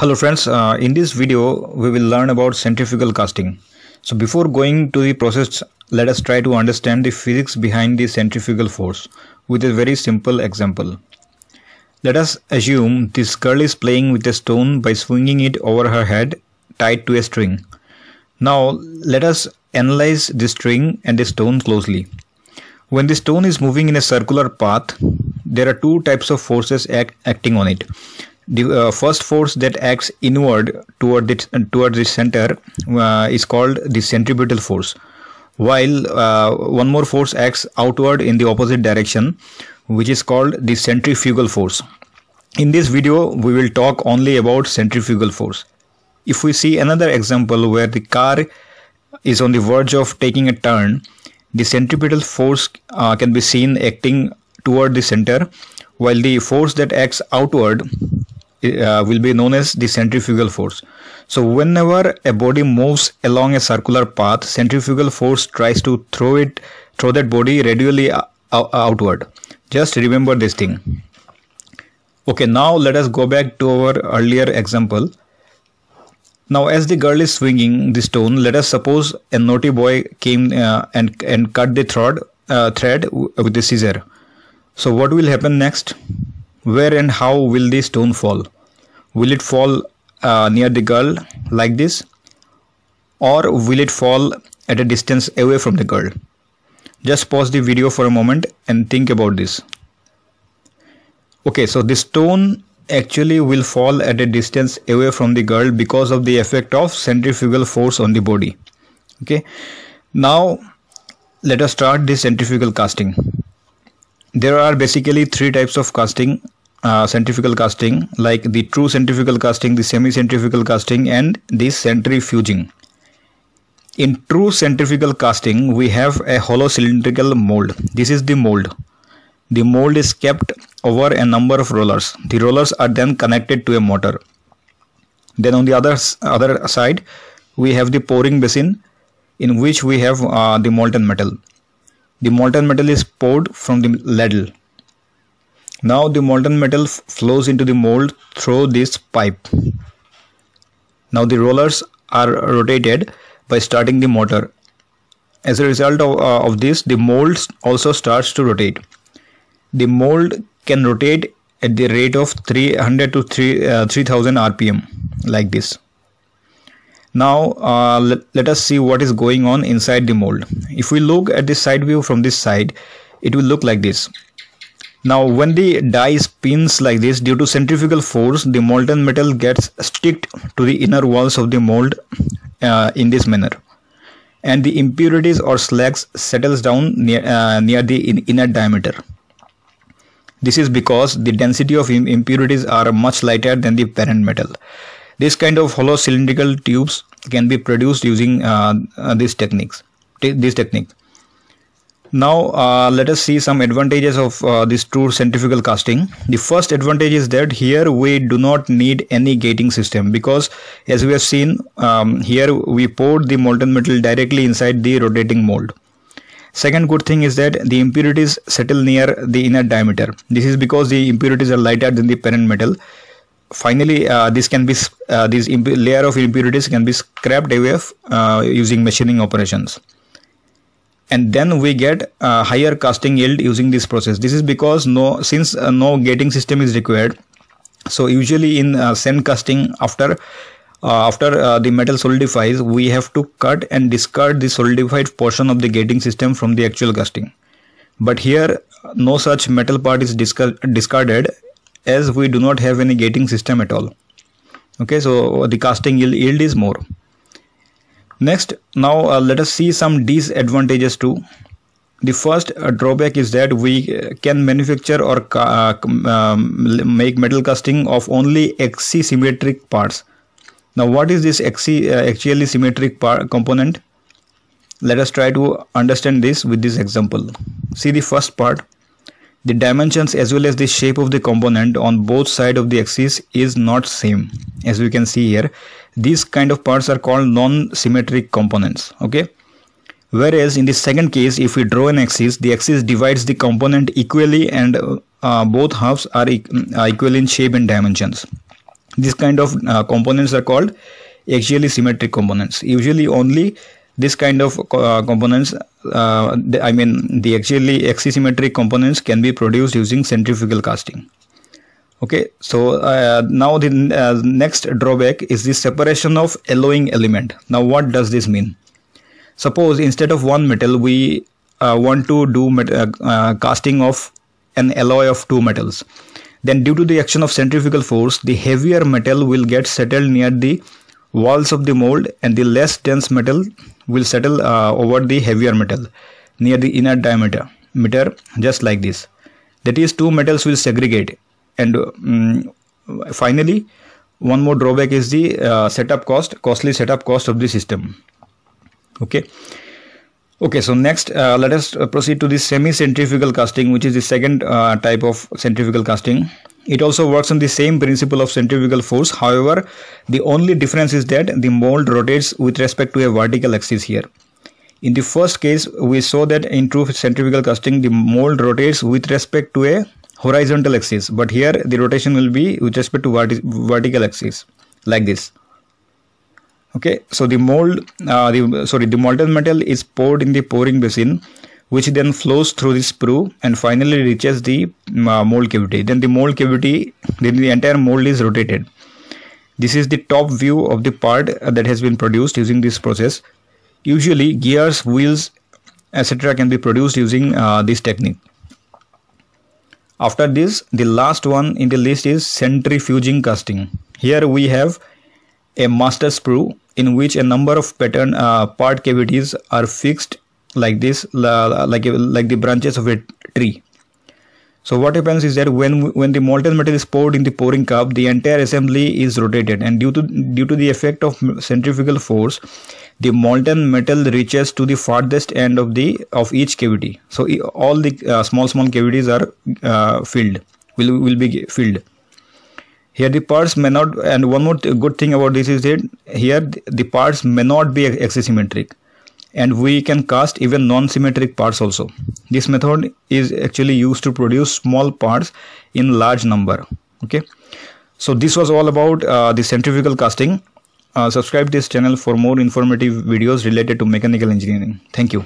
Hello friends, uh, in this video we will learn about centrifugal casting. So before going to the process, let us try to understand the physics behind the centrifugal force with a very simple example. Let us assume this girl is playing with a stone by swinging it over her head tied to a string. Now let us analyze the string and the stone closely. When the stone is moving in a circular path, there are two types of forces act acting on it. The uh, first force that acts inward toward the, toward the center uh, is called the centripetal force, while uh, one more force acts outward in the opposite direction, which is called the centrifugal force. In this video, we will talk only about centrifugal force. If we see another example where the car is on the verge of taking a turn, the centripetal force uh, can be seen acting toward the center, while the force that acts outward uh, will be known as the centrifugal force. So whenever a body moves along a circular path, centrifugal force tries to throw it, throw that body radially outward. Just remember this thing. Okay, now let us go back to our earlier example. Now, as the girl is swinging the stone, let us suppose a naughty boy came uh, and and cut the thread uh, thread with the scissor. So, what will happen next? Where and how will the stone fall? Will it fall uh, near the girl like this? Or will it fall at a distance away from the girl? Just pause the video for a moment and think about this. Okay, so the stone actually will fall at a distance away from the girl because of the effect of centrifugal force on the body. Okay, now let us start the centrifugal casting. There are basically three types of casting, uh, centrifugal casting like the true centrifugal casting, the semi-centrifugal casting and the centrifuging. In true centrifugal casting, we have a hollow cylindrical mold. This is the mold. The mold is kept over a number of rollers. The rollers are then connected to a motor. Then on the other, other side, we have the pouring basin in which we have uh, the molten metal the molten metal is poured from the ladle. Now the molten metal flows into the mold through this pipe. Now the rollers are rotated by starting the motor. As a result of, uh, of this, the mold also starts to rotate. The mold can rotate at the rate of 300 to 3, uh, 3000 rpm like this. Now uh, let, let us see what is going on inside the mold. If we look at the side view from this side, it will look like this. Now when the die spins like this due to centrifugal force, the molten metal gets sticked to the inner walls of the mold uh, in this manner and the impurities or slags settles down near, uh, near the in inner diameter. This is because the density of impurities are much lighter than the parent metal. This kind of hollow cylindrical tubes can be produced using uh, uh these techniques. This technique. Now uh, let us see some advantages of uh, this true centrifugal casting. The first advantage is that here we do not need any gating system because as we have seen um, here we poured the molten metal directly inside the rotating mold. Second good thing is that the impurities settle near the inner diameter. This is because the impurities are lighter than the parent metal finally uh, this can be uh, this layer of impurities can be scrapped away uh, using machining operations and then we get uh, higher casting yield using this process this is because no since uh, no gating system is required so usually in uh, sand casting after after the metal solidifies we have to cut and discard the solidified portion of the gating system from the actual casting but here no such metal part is discard discarded as we do not have any gating system at all okay so the casting yield, yield is more next now uh, let us see some disadvantages too the first uh, drawback is that we uh, can manufacture or uh, um, make metal casting of only axisymmetric symmetric parts now what is this XC uh, actually symmetric component let us try to understand this with this example see the first part the dimensions as well as the shape of the component on both sides of the axis is not same as we can see here. These kind of parts are called non-symmetric components. Okay. Whereas in the second case if we draw an axis the axis divides the component equally and uh, both halves are, e equal in shape and dimensions. These kind of uh, components are called axially symmetric components. Usually only this kind of uh, components uh, i mean the actually axisymmetric components can be produced using centrifugal casting okay so uh, now the uh, next drawback is the separation of alloying element now what does this mean suppose instead of one metal we uh, want to do uh, casting of an alloy of two metals then due to the action of centrifugal force the heavier metal will get settled near the walls of the mold and the less dense metal will settle uh, over the heavier metal near the inner diameter meter just like this that is two metals will segregate and um, finally one more drawback is the uh, setup cost costly setup cost of the system okay okay so next uh, let us proceed to the semi centrifugal casting which is the second uh, type of centrifugal casting it also works on the same principle of centrifugal force. However, the only difference is that the mold rotates with respect to a vertical axis here. In the first case, we saw that in true centrifugal casting, the mold rotates with respect to a horizontal axis. But here, the rotation will be with respect to verti vertical axis like this okay so the mold uh, the sorry the molten metal is poured in the pouring basin which then flows through the sprue and finally reaches the uh, mold cavity. Then the mold cavity, then the entire mold is rotated. This is the top view of the part that has been produced using this process. Usually gears, wheels, etc. can be produced using uh, this technique. After this, the last one in the list is centrifuging casting. Here we have a master sprue in which a number of pattern uh, part cavities are fixed like this like like the branches of a tree so what happens is that when when the molten metal is poured in the pouring cup, the entire assembly is rotated, and due to due to the effect of centrifugal force, the molten metal reaches to the farthest end of the of each cavity. So all the uh, small small cavities are uh, filled will will be filled. Here the parts may not, and one more good thing about this is that here the parts may not be axisymmetric and we can cast even non-symmetric parts also this method is actually used to produce small parts in large number okay so this was all about uh, the centrifugal casting uh, subscribe this channel for more informative videos related to mechanical engineering thank you